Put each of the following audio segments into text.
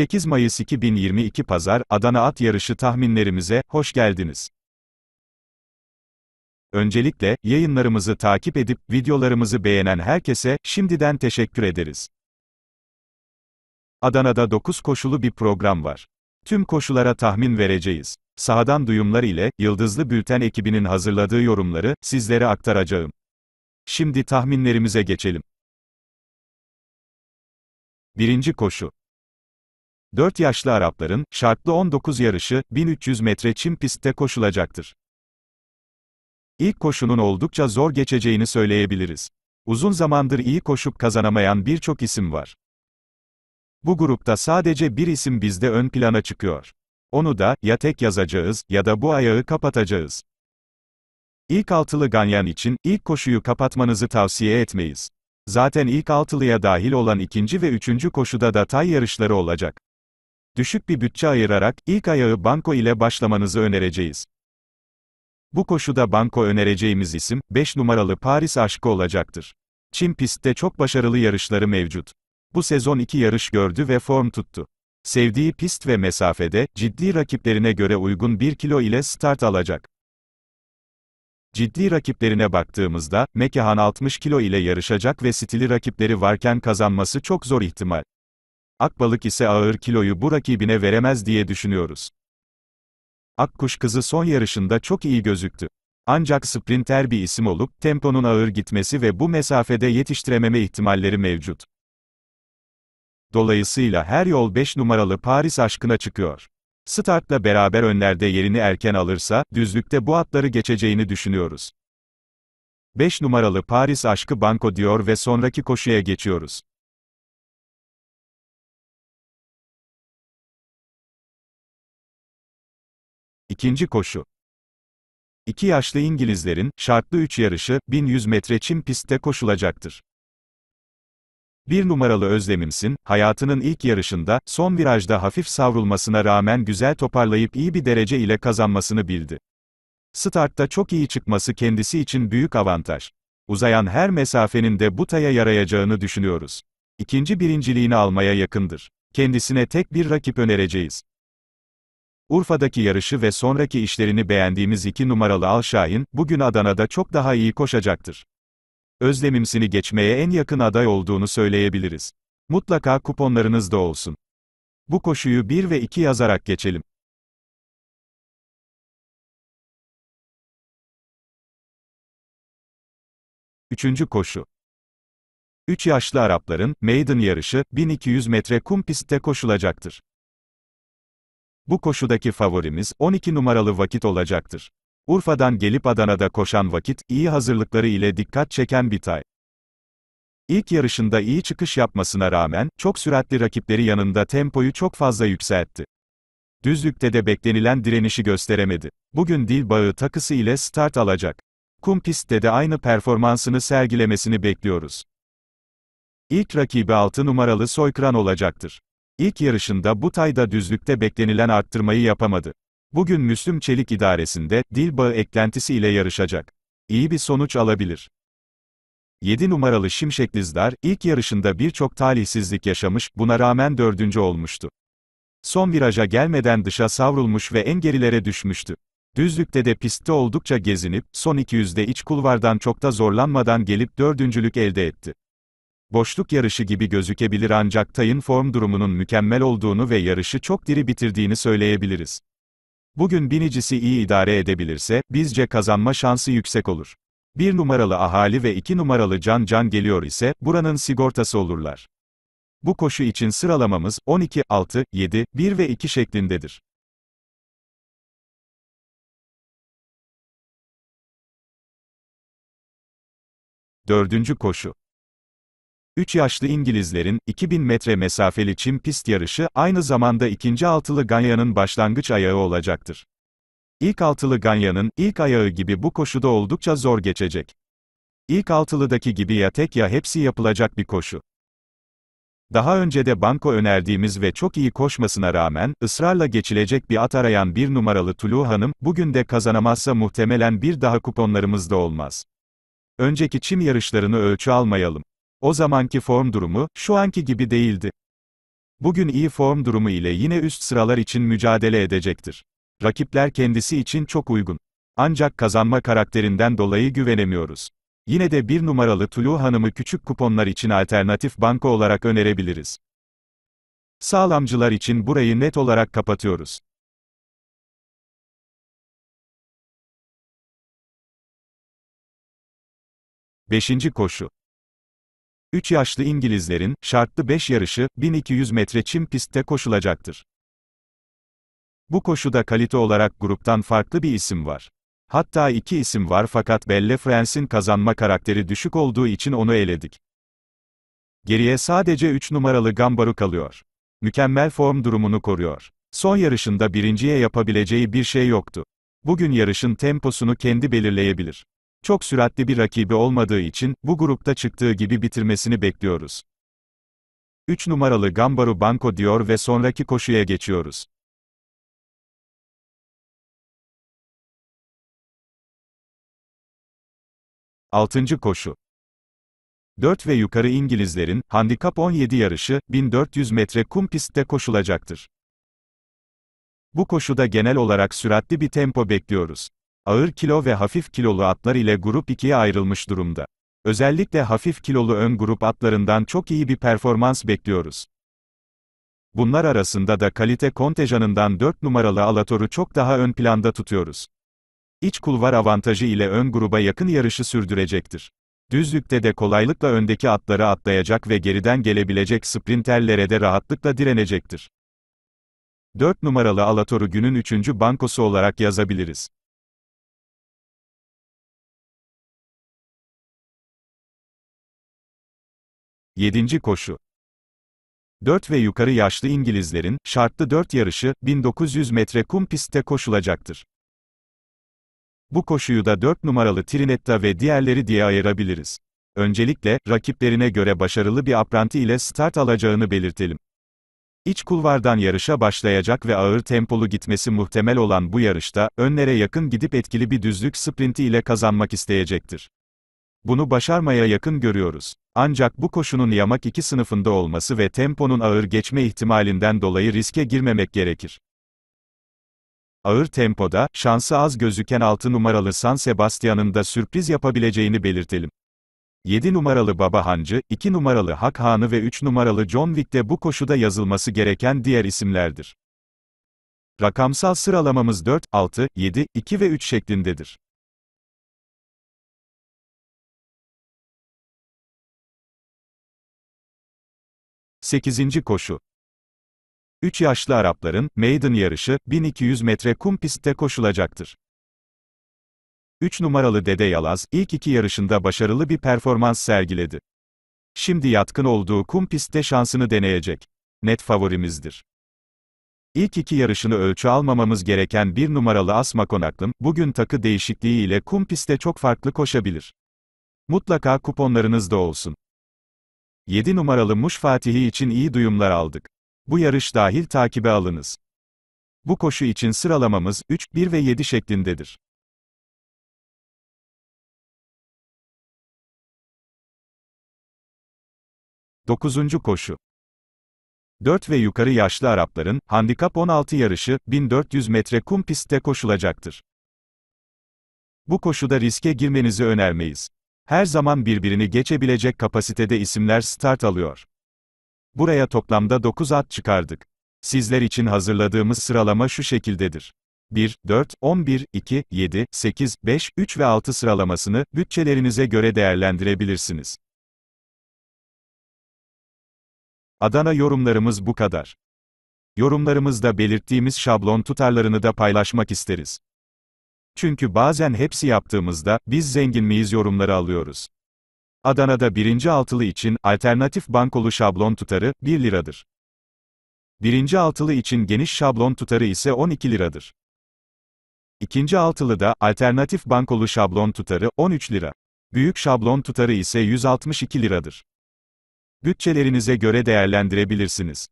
8 Mayıs 2022 Pazar, Adana At Yarışı tahminlerimize, hoş geldiniz. Öncelikle, yayınlarımızı takip edip, videolarımızı beğenen herkese, şimdiden teşekkür ederiz. Adana'da 9 koşulu bir program var. Tüm koşulara tahmin vereceğiz. Sahadan duyumlar ile, Yıldızlı Bülten ekibinin hazırladığı yorumları, sizlere aktaracağım. Şimdi tahminlerimize geçelim. Birinci koşu. 4 yaşlı Arapların, şartlı 19 yarışı, 1300 metre çim pistte koşulacaktır. İlk koşunun oldukça zor geçeceğini söyleyebiliriz. Uzun zamandır iyi koşup kazanamayan birçok isim var. Bu grupta sadece bir isim bizde ön plana çıkıyor. Onu da, ya tek yazacağız, ya da bu ayağı kapatacağız. İlk altılı ganyan için, ilk koşuyu kapatmanızı tavsiye etmeyiz. Zaten ilk altılıya dahil olan ikinci ve üçüncü koşuda da tay yarışları olacak. Düşük bir bütçe ayırarak, ilk ayağı banko ile başlamanızı önereceğiz. Bu koşuda banko önereceğimiz isim, 5 numaralı Paris aşkı olacaktır. Çin pistte çok başarılı yarışları mevcut. Bu sezon 2 yarış gördü ve form tuttu. Sevdiği pist ve mesafede, ciddi rakiplerine göre uygun 1 kilo ile start alacak. Ciddi rakiplerine baktığımızda, Mekehan 60 kilo ile yarışacak ve stili rakipleri varken kazanması çok zor ihtimal. Akbalık ise ağır kiloyu bu rakibine veremez diye düşünüyoruz. Akkuş kızı son yarışında çok iyi gözüktü. Ancak sprinter bir isim olup temponun ağır gitmesi ve bu mesafede yetiştirememe ihtimalleri mevcut. Dolayısıyla her yol 5 numaralı Paris aşkına çıkıyor. Startla beraber önlerde yerini erken alırsa, düzlükte bu atları geçeceğini düşünüyoruz. 5 numaralı Paris aşkı banko diyor ve sonraki koşuya geçiyoruz. İkinci koşu. İki yaşlı İngilizlerin, şartlı üç yarışı, 1100 metre çim pistte koşulacaktır. Bir numaralı Özlemimsin, hayatının ilk yarışında, son virajda hafif savrulmasına rağmen güzel toparlayıp iyi bir derece ile kazanmasını bildi. Startta çok iyi çıkması kendisi için büyük avantaj. Uzayan her mesafenin de Buta'ya yarayacağını düşünüyoruz. İkinci birinciliğini almaya yakındır. Kendisine tek bir rakip önereceğiz. Urfa'daki yarışı ve sonraki işlerini beğendiğimiz iki numaralı Alşahin, bugün Adana'da çok daha iyi koşacaktır. Özlemimsini geçmeye en yakın aday olduğunu söyleyebiliriz. Mutlaka kuponlarınız da olsun. Bu koşuyu 1 ve 2 yazarak geçelim. Üçüncü koşu. 3 Üç yaşlı Arapların, Maiden yarışı, 1200 metre kum pistte koşulacaktır. Bu koşudaki favorimiz 12 numaralı vakit olacaktır. Urfa'dan gelip Adana'da koşan vakit, iyi hazırlıkları ile dikkat çeken bir tay. İlk yarışında iyi çıkış yapmasına rağmen, çok süratli rakipleri yanında tempoyu çok fazla yükseltti. Düzlükte de beklenilen direnişi gösteremedi. Bugün dil bağı takısı ile start alacak. Kum pistte de aynı performansını sergilemesini bekliyoruz. İlk rakibi 6 numaralı Soykran olacaktır. İlk yarışında bu tayda düzlükte beklenilen arttırmayı yapamadı. Bugün Müslüm Çelik idaresinde, dil bağı eklentisi ile yarışacak. İyi bir sonuç alabilir. 7 numaralı Şimşeklizler, ilk yarışında birçok talihsizlik yaşamış, buna rağmen dördüncü olmuştu. Son viraja gelmeden dışa savrulmuş ve en gerilere düşmüştü. Düzlükte de pistte oldukça gezinip, son 200'de iç kulvardan çok da zorlanmadan gelip dördüncülük elde etti. Boşluk yarışı gibi gözükebilir ancak Tay'ın form durumunun mükemmel olduğunu ve yarışı çok diri bitirdiğini söyleyebiliriz. Bugün binicisi iyi idare edebilirse, bizce kazanma şansı yüksek olur. Bir numaralı ahali ve iki numaralı can can geliyor ise, buranın sigortası olurlar. Bu koşu için sıralamamız, 12, 6, 7, 1 ve 2 şeklindedir. Dördüncü koşu. 3 yaşlı İngilizlerin 2000 metre mesafeli çim pist yarışı aynı zamanda ikinci altılı Ganya'nın başlangıç ayağı olacaktır. İlk altılı Ganya'nın ilk ayağı gibi bu koşuda oldukça zor geçecek. İlk altılıdaki gibi ya tek ya hepsi yapılacak bir koşu. Daha önce de banko önerdiğimiz ve çok iyi koşmasına rağmen, ısrarla geçilecek bir at arayan bir numaralı Tulu Hanım, bugün de kazanamazsa muhtemelen bir daha kuponlarımız da olmaz. Önceki çim yarışlarını ölçü almayalım. O zamanki form durumu, şu anki gibi değildi. Bugün iyi form durumu ile yine üst sıralar için mücadele edecektir. Rakipler kendisi için çok uygun. Ancak kazanma karakterinden dolayı güvenemiyoruz. Yine de bir numaralı Tulu Hanım'ı küçük kuponlar için alternatif banka olarak önerebiliriz. Sağlamcılar için burayı net olarak kapatıyoruz. Beşinci koşu. 3 yaşlı İngilizlerin, şartlı 5 yarışı, 1200 metre çim pistte koşulacaktır. Bu koşuda kalite olarak gruptan farklı bir isim var. Hatta iki isim var fakat Belle France'in kazanma karakteri düşük olduğu için onu eledik. Geriye sadece 3 numaralı Gambaru kalıyor. Mükemmel form durumunu koruyor. Son yarışında birinciye yapabileceği bir şey yoktu. Bugün yarışın temposunu kendi belirleyebilir. Çok süratli bir rakibi olmadığı için, bu grupta çıktığı gibi bitirmesini bekliyoruz. 3 numaralı Gambaru Banco diyor ve sonraki koşuya geçiyoruz. Altıncı koşu 4 ve yukarı İngilizlerin, Handikap 17 yarışı, 1400 metre kum pistte koşulacaktır. Bu koşuda genel olarak süratli bir tempo bekliyoruz. Ağır kilo ve hafif kilolu atlar ile grup ikiye ayrılmış durumda. Özellikle hafif kilolu ön grup atlarından çok iyi bir performans bekliyoruz. Bunlar arasında da kalite kontejanından 4 numaralı Alator'u çok daha ön planda tutuyoruz. İç kulvar avantajı ile ön gruba yakın yarışı sürdürecektir. Düzlükte de kolaylıkla öndeki atları atlayacak ve geriden gelebilecek sprinterlere de rahatlıkla direnecektir. 4 numaralı Alator'u günün 3. bankosu olarak yazabiliriz. 7. koşu 4 ve yukarı yaşlı İngilizlerin, şartlı 4 yarışı, 1900 metre kum pistte koşulacaktır. Bu koşuyu da 4 numaralı Trinetta ve diğerleri diye ayırabiliriz. Öncelikle, rakiplerine göre başarılı bir apranti ile start alacağını belirtelim. İç kulvardan yarışa başlayacak ve ağır tempolu gitmesi muhtemel olan bu yarışta, önlere yakın gidip etkili bir düzlük sprinti ile kazanmak isteyecektir. Bunu başarmaya yakın görüyoruz. Ancak bu koşunun yamak iki sınıfında olması ve temponun ağır geçme ihtimalinden dolayı riske girmemek gerekir. Ağır tempoda, şansı az gözüken 6 numaralı San Sebastian'ın da sürpriz yapabileceğini belirtelim. 7 numaralı Baba Hancı, 2 numaralı Hak Hanı ve 3 numaralı John Wick de bu koşuda yazılması gereken diğer isimlerdir. Rakamsal sıralamamız 4, 6, 7, 2 ve 3 şeklindedir. 8. koşu. 3 yaşlı Arapların maiden yarışı 1200 metre kum pistte koşulacaktır. 3 numaralı Dede Yalaz ilk iki yarışında başarılı bir performans sergiledi. Şimdi yatkın olduğu kum pistte şansını deneyecek. Net favorimizdir. İlk iki yarışını ölçü almamamız gereken bir numaralı Asma Konaklım, bugün takı değişikliği ile kum pistte çok farklı koşabilir. Mutlaka kuponlarınız da olsun. 7 numaralı Muş Fatihi için iyi duyumlar aldık. Bu yarış dahil takibe alınız. Bu koşu için sıralamamız 3, 1 ve 7 şeklindedir. Dokuzuncu koşu 4 ve yukarı yaşlı Arapların, Handikap 16 yarışı, 1400 metre kum pistte koşulacaktır. Bu koşuda riske girmenizi önermeyiz her zaman birbirini geçebilecek kapasitede isimler start alıyor. Buraya toplamda 9 at çıkardık. Sizler için hazırladığımız sıralama şu şekildedir. 1, 4, 11, 2, 7, 8, 5, 3 ve 6 sıralamasını bütçelerinize göre değerlendirebilirsiniz. Adana yorumlarımız bu kadar. Yorumlarımızda belirttiğimiz şablon tutarlarını da paylaşmak isteriz. Çünkü bazen hepsi yaptığımızda, biz zengin miyiz yorumları alıyoruz. Adana'da birinci altılı için, alternatif bankolu şablon tutarı, 1 liradır. Birinci altılı için geniş şablon tutarı ise 12 liradır. İkinci altılı da, alternatif bankolu şablon tutarı, 13 lira. Büyük şablon tutarı ise 162 liradır. Bütçelerinize göre değerlendirebilirsiniz.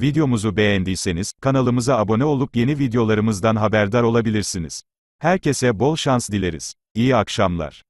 Videomuzu beğendiyseniz, kanalımıza abone olup yeni videolarımızdan haberdar olabilirsiniz. Herkese bol şans dileriz. İyi akşamlar.